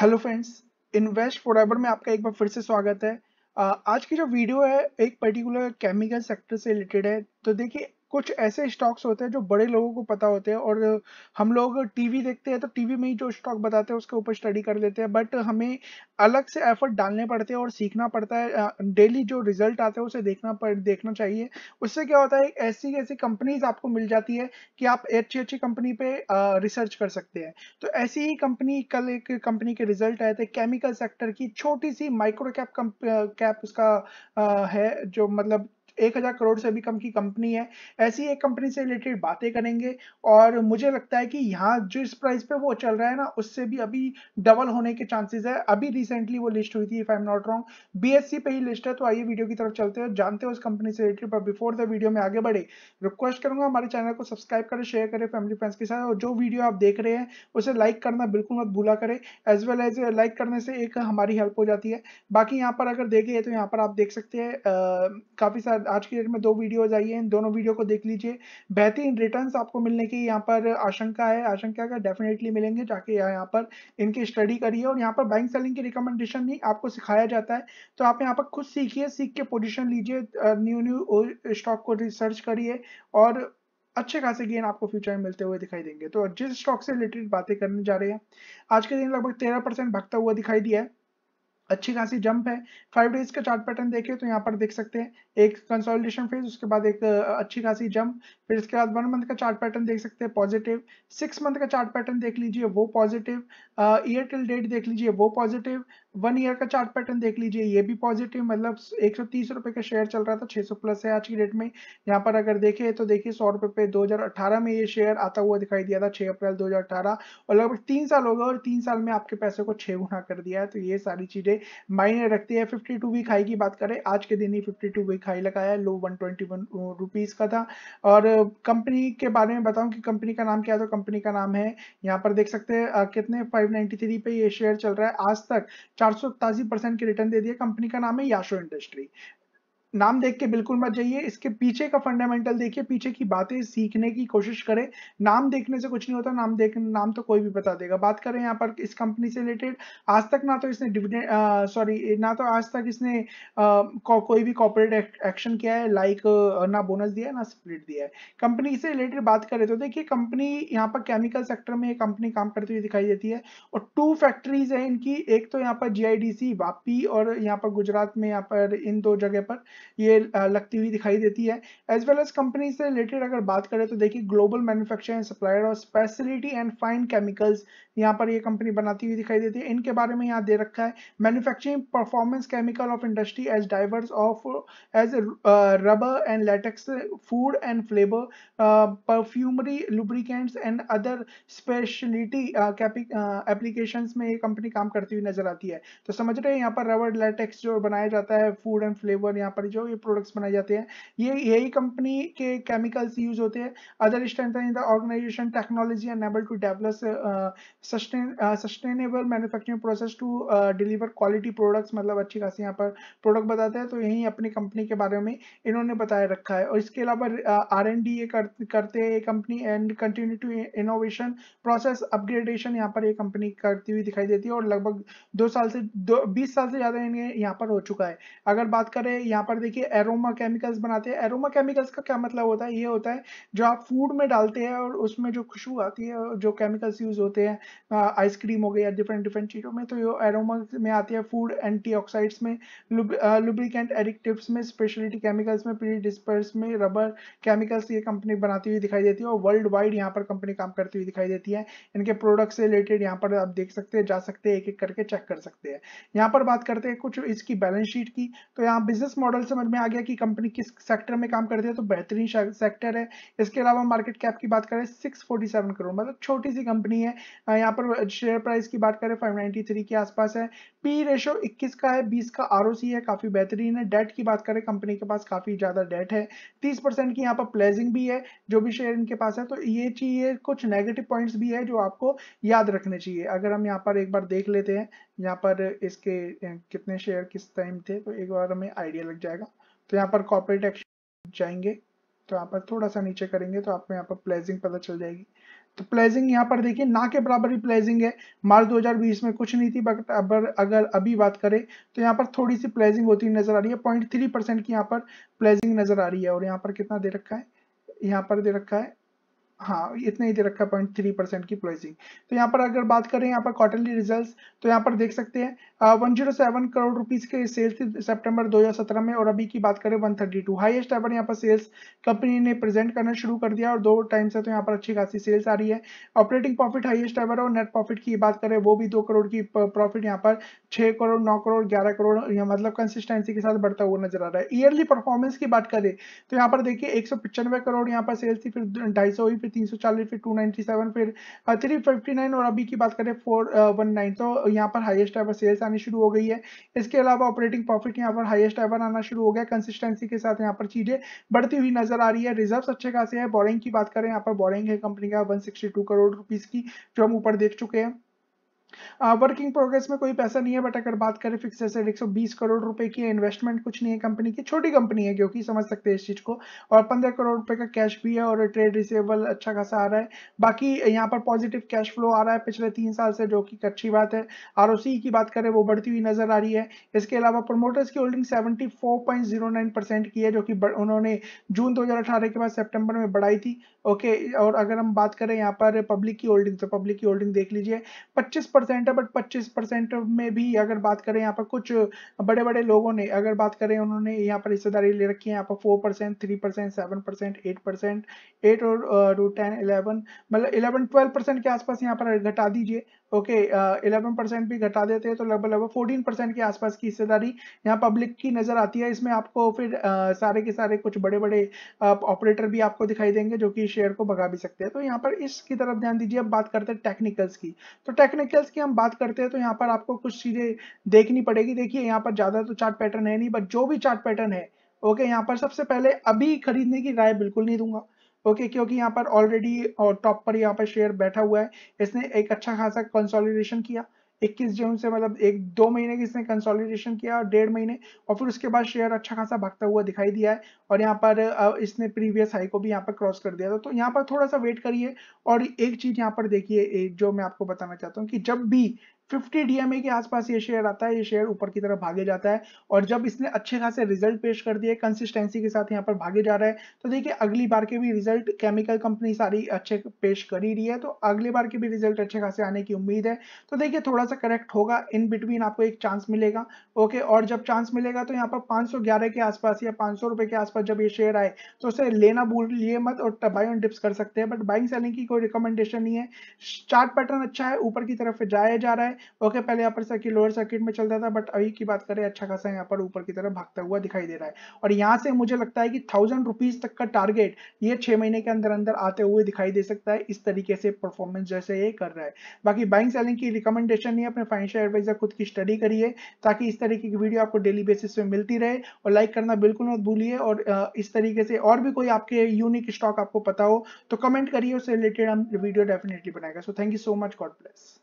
hello friends invest ever में आपका एक बार फिर से स्वागत है आज की जो वीडियो है एक पर्टिकुलर केमिकल सेक्टर से रिलेटेड है तो देखिए कुछ ऐसे स्टॉक्स होते हैं जो बड़े लोगों को पता होते हैं और हम लोग टीवी देखते हैं तो टीवी में ही जो स्टॉक बताते हैं उसके ऊपर स्टडी कर लेते हैं बट हमें अलग से एफर्ट डालने पड़ते हैं और सीखना पड़ता है डेली जो रिजल्ट आते हैं उसे देखना पड़ देखना चाहिए उससे क्या होता है ऐसी ऐसी कंपनीज आपको मिल जाती है कि आप अच्छी अच्छी कंपनी पे रिसर्च कर सकते हैं तो ऐसी ही कंपनी कल एक कंपनी के रिजल्ट आए थे केमिकल सेक्टर की छोटी सी माइक्रो कैप कैप उसका है जो मतलब एक हजार करोड़ से भी कम की कंपनी है ऐसी एक कंपनी से रिलेटेड बातें करेंगे और मुझे लगता है कि यहाँ जो इस प्राइस पे वो चल रहा है ना उससे भी अभी डबल होने के चांसेस है अभी रिसेंटली वो लिस्ट हुई थी if I am not wrong B पे ही लिस्ट है तो आइए वीडियो की तरफ चलते हैं जानते हो उस कंपनी से रिलेटेड पर बिफोर द वीडियो में आगे बढ़े रिक्वेस्ट करूंगा हमारे चैनल को सब्सक्राइब करें शेयर करें फैमिली फ्रेंड्स के साथ और जो वीडियो आप देख रहे हैं उसे लाइक करना बिल्कुल मत भूला करें एज वेल एज लाइक करने से एक हमारी हेल्प हो जाती है बाकी यहाँ पर अगर देखिए तो यहाँ पर आप देख सकते हैं काफ़ी सारे आज की डेट में दो वीडियोज आई है इन दोनों वीडियो को देख लीजिए बेहतरीन रिटर्न आपको मिलने की यहाँ पर आशंका है आशंका का डेफिनेटली मिलेंगे जाके यहाँ पर इनकी स्टडी करिए और यहाँ पर बैंक सेलिंग की रिकमेंडेशन नहीं आपको सिखाया जाता है तो आप यहाँ पर खुद सीखिए सीख के पोजिशन लीजिए न्यू न्यू स्टॉक को रिसर्च करिए और अच्छे खासे गेन आपको फ्यूचर में मिलते हुए दिखाई देंगे तो जिस स्टॉक से रिलेटेड बातें करने जा रहे हैं आज के दिन लगभग तेरह परसेंट भगता हुआ दिखाई दिया है अच्छी खासी जंप है फाइव डेज का चार्ट पैटर्न देखे तो यहाँ पर देख सकते हैं एक कंसोलिडेशन फेज उसके बाद एक अच्छी खासी जंप फिर इसके बाद वन मंथ का चार्ट पैटर्न देख सकते हैं पॉजिटिव सिक्स मंथ का चार्ट पैटर्न देख लीजिए वो पॉजिटिव ईयर टिल डेट देख लीजिए वो पॉजिटिव वन ईयर का चार्ट पैटर्न देख लीजिए ये भी पॉजिटिव मतलब एक रुपए का शेयर चल रहा था 600 प्लस है आज की डेट में यहाँ पर अगर देखें तो देखिए सौ रुपए पे 2018 में ये शेयर आता हुआ दिखाई दिया था 6 अप्रैल 2018 और लगभग तीन साल हो गए और तीन साल में आपके पैसे को छः गुना कर दिया है तो ये सारी चीज़ें मायने रखती है फिफ्टी वीक हाई की बात करें आज के दिन ही फिफ्टी वीक हाई लगाया लो वन ट्वेंटी का था और कंपनी के बारे में बताऊँ कि कंपनी का नाम क्या है तो कंपनी का नाम है यहाँ पर देख सकते हैं कितने फाइव पे ये शेयर चल रहा है आज तक चार सौ ताजी परसेंट की रिटर्न दे दिया कंपनी का नाम है याशो इंडस्ट्री नाम देख के बिल्कुल मत जाइए इसके पीछे का फंडामेंटल देखिए पीछे की बातें सीखने की कोशिश करें नाम देखने से कुछ नहीं होता नाम देख नाम तो कोई भी बता देगा बात करें यहाँ पर इस कंपनी से रिलेटेड आज तक ना तो इसने डिविडेंड सॉरी ना तो आज तक इसने आ, को, कोई भी कॉपोरेट एक्शन किया है लाइक ना बोनस दिया है ना स्प्लिट दिया है कंपनी से रिलेटेड बात करें तो देखिए कंपनी यहाँ पर केमिकल सेक्टर में कंपनी काम करती हुई दिखाई देती है और टू फैक्ट्रीज है इनकी एक तो यहाँ पर जी वापी और यहाँ पर गुजरात में यहाँ पर इन दो जगह पर ये लगती हुई दिखाई देती है एज वेल एज कंपनी से रिलेटेड अगर बात करें तो देखिए ग्लोबल मैन्युफैक्चरिंग सप्लायर और स्पेशलिटी एंड फाइन केमिकल्स यहाँ पर ये कंपनी बनाती हुई दिखाई देती है इनके बारे में यहाँ दे रखा है manufacturing performance chemical of industry as diverse of as rubber and latex food and flavour perfumery lubricants and other speciality application में ये कंपनी काम करती हुई नजर आती है तो समझ रहे हैं यहाँ पर रबर लेटेक्स जो बनाया जाता है फूड एंड फ्लेवर यहाँ पर जो ये प्रोडक्ट्स बनाए जाते हैं ये यही कंपनी के केमिकल्स यूज होते हैं other in the organisation technology and able to develop sustainable manufacturing process to deliver quality products मतलब अच्छी खासी यहाँ पर प्रोडक्ट बताते हैं तो यही अपनी कंपनी के बारे में इन्होंने बताया रखा है और इसके अलावा आर एन डी ये करते हैं ये company and continue to innovation process upgradation यहाँ पर ये कंपनी करती हुई दिखाई देती है और लगभग दो साल से दो बीस साल से ज़्यादा इन्हें यहाँ पर हो चुका है अगर बात करें यहाँ पर पर देखिए एरोमा केमिकल्स बनाते हैं एरोमा केमिकल्स का क्या मतलब होता है ये होता है जो आप फूड में डालते हैं और उसमें जो खुशबू आती है जो केमिकल्स यूज होते हैं आइसक्रीम हो गई या डिफरेंट डिफरेंट चीज़ों में तो ये एरोमा में आती है फूड एंटीऑक्साइड्स में लुब्रिकेंट एडिक्टिव्स में स्पेशलिटी केमिकल्स में प्री डिस्पर्स में रबर केमिकल्स ये कंपनी बनाती हुई दिखाई देती है और वर्ल्ड वाइड यहाँ पर कंपनी काम करती हुई दिखाई देती है इनके प्रोडक्ट्स से रिलेटेड यहाँ पर आप देख सकते हैं जा सकते हैं एक एक करके चेक कर सकते हैं यहाँ पर बात करते हैं कुछ इसकी बैलेंस शीट की तो यहाँ बिजनेस मॉडल समझ में आ गया कि कंपनी किस सेक्टर में काम करती है तो बेहतरीन सेक्टर है इसके अलावा मार्केट कैप की बात करें सिक्स फोर्टी सेवन करोड़ मतलब छोटी सी कंपनी है यहाँ पर शेयर प्राइस की बात करें फाइव नाइनटी थ्री के आसपास है पी रेशो इक्कीस का है बीस का आर है काफी बेहतरीन है डेट की बात करें कंपनी के पास काफी ज्यादा डेट है तीस की यहाँ पर प्लेजिंग भी है जो भी शेयर इनके पास है तो ये चाहिए कुछ नेगेटिव पॉइंट्स भी है जो आपको याद रखने चाहिए अगर हम यहाँ पर एक बार देख लेते हैं यहाँ पर इसके कितने शेयर किस टाइम थे तो एक बार हमें आइडिया लग जाएगा तो यहाँ पर कॉपरेट एक्शन जाएंगे तो यहाँ पर थोड़ा सा नीचे करेंगे तो आपको यहाँ पर प्लेजिंग पता चल जाएगी तो प्लेजिंग यहाँ पर देखिए ना के बराबर ही प्लेजिंग है मार्च 2020 में कुछ नहीं थी बट अब अगर अभी बात करें तो यहाँ पर थोड़ी सी प्लेजिंग होती नजर आ रही है पॉइंट थ्री परसेंट की यहाँ पर प्लेजिंग नजर आ रही है और यहाँ पर कितना दे रखा है यहाँ पर दे रखा है हाँ इतने ही दे रखा है पॉइंट थ्री परसेंट की तो यहाँ पर अगर बात करें यहाँ पर क्वार्टरली रिजल्ट्स तो यहाँ पर देख सकते हैं 107 करोड़ रुपीस के सेल्स थी सितंबर 2017 में और अभी की बात करें 132 हाईएस्ट एवर यहाँ पर सेल्स कंपनी ने प्रेजेंट करना शुरू कर दिया और दो टाइम से तो यहाँ पर अच्छी खासी सेल्स आ रही है ऑपरेटिंग प्रॉफिट हाइएस्ट एवर और नेट प्रॉफिट की बात करें वो भी दो करोड़ की प्रॉफिट यहाँ पर छह करोड़ नौ करोड़ ग्यारह करोड़ मतलब कंसिस्टेंसी के साथ बढ़ता हुआ नजर आ रहा है ईयरली परफॉर्मेंस की बात करें तो यहाँ पर देखिए एक करोड़ यहाँ पर सेल्स थी फिर ढाई हुई फिर तीन फिर टू फिर थ्री और अभी की बात करें फोर तो यहाँ पर हाइएस्ट एवर सेल्स आनी शुरू हो गई है इसके अलावा ऑपरेटिंग प्रॉफिट यहाँ पर हाईएस्ट एवर आना शुरू हो गया कंसिस्टेंसी के साथ यहाँ पर चीजें बढ़ती हुई नजर आ रही है रिजर्व अच्छे खासे है बोरिंग की बात करें यहाँ पर बोरिंग है कंपनी का वन करोड़ रुपीज की जो हम ऊपर देख चुके हैं वर्किंग uh, प्रोग्रेस में कोई पैसा नहीं है बट अगर बात करें फिक्स एसेट एक करोड़ रुपए की इन्वेस्टमेंट कुछ नहीं है कंपनी की छोटी कंपनी है क्योंकि समझ सकते हैं इस चीज को और 15 करोड़ रुपए का कैश भी है और ट्रेड रिसेबल अच्छा खासा आ रहा है बाकी यहाँ पर पॉजिटिव कैश फ्लो आ रहा है पिछले तीन साल से जो कि अच्छी बात है आर की बात करें वो बढ़ती हुई नजर आ रही है इसके अलावा प्रोमोटर्स की होल्डिंग सेवेंटी की है जो कि उन्होंने जून दो के बाद सेप्टेम्बर में बढ़ाई थी ओके और अगर हम बात करें यहाँ पर पब्लिक की होल्डिंग तो पब्लिक की होल्डिंग देख लीजिए पच्चीस परसेंट है बट पच्चीस परसेंट में भी अगर बात करें यहाँ पर कुछ बड़े बड़े लोगों ने अगर बात करें उन्होंने यहाँ पर हिस्सेदारी ले रखी है यहाँ पर four percent three percent seven percent eight percent eight और टू टेन इलेवन मतलब इलेवन ट्वेल्व परसेंट के आसपास यहाँ पर घटा दीजिए ओके इलेवन परसेंट भी घटा देते हैं तो लगभग लगभग फोर्टीन परसेंट के आसपास की हिस्सेदारी यहाँ पब्लिक की नजर आती है इसमें आपको फिर आ, सारे के सारे कुछ बड़े बड़े ऑपरेटर भी आपको दिखाई देंगे जो कि शेयर को भगा भी सकते हैं तो यहाँ पर इसकी तरफ ध्यान दीजिए अब बात करते हैं टेक्निकल्स की तो टेक्निकल्स की हम बात करते हैं तो यहाँ पर आपको कुछ चीजें देखनी पड़ेगी देखिए यहाँ पर ज्यादा तो चार्ट पैटर्न है नहीं बट जो भी चार्ट पैटर्न है ओके यहाँ पर सबसे पहले अभी खरीदने की राय बिल्कुल नहीं दूंगा ओके okay, क्योंकि यहाँ पर ऑलरेडी टॉप पर यहाँ पर शेयर बैठा हुआ है इसने एक अच्छा खासा कंसोलिडेशन किया 21 जून से मतलब एक दो महीने की इसने कंसोलिडेशन किया और डेढ़ महीने और फिर उसके बाद शेयर अच्छा खासा भागता हुआ दिखाई दिया है और यहाँ पर इसने प्रीवियस हाई को भी यहाँ पर क्रॉस कर दिया था तो यहाँ पर थोड़ा सा वेट करिए और एक चीज़ यहाँ पर देखिए जो मैं आपको बताना चाहता हूँ कि जब भी 50 डीएमए के आसपास ये शेयर आता है ये शेयर ऊपर की तरफ भागे जाता है और जब इसने अच्छे खासे रिजल्ट पेश कर दिए कंसिस्टेंसी के साथ यहाँ पर भागे जा रहा है तो देखिए अगली बार के भी रिजल्ट केमिकल कंपनी सारी अच्छे पेश कर ही रही है तो अगली बार के भी रिजल्ट अच्छे खासे आने की उम्मीद है तो देखिए थोड़ा सा करेक्ट होगा इन बिटवीन आपको एक चांस मिलेगा ओके और जब चांस मिलेगा तो यहाँ पर पाँच के आसपास या पाँच के आसपास जब ये शेयर आए तो उसे लेना लिए मत और बाई ऑन डिप्स कर सकते हैं बट बाइंग सेलिंग की कोई रिकमेंडेशन नहीं है चार्ट पैटर्न अच्छा है ऊपर की तरफ जाया जा रहा है ओके पहले यहाँ पर सर्किट लोअर सर्किट में चलता था बट अभी की बात करें अच्छा खासा यहाँ पर ऊपर की तरफ भागता हुआ दिखाई दे रहा है और यहाँ से मुझे लगता है कि थाउजेंड रुपीज तक का टारगेट ये छह महीने के अंदर अंदर आते हुए दिखाई दे सकता है इस तरीके से परफॉर्मेंस जैसे ये कर रहा है बाकी बाइंग सेलिंग की रिकमेंडेशन नहीं अपने फाइनेंशियल एडवाइजर खुद की स्टडी करिए ताकि इस तरीके की वीडियो आपको डेली बेसिस पे मिलती रहे और लाइक करना बिल्कुल मत भूलिए और इस तरीके से और भी कोई आपके यूनिक स्टॉक आपको पता हो तो कमेंट करिए उससे रिलेटेड हम वीडियो डेफिनेटली बनाएगा so thank you so much God bless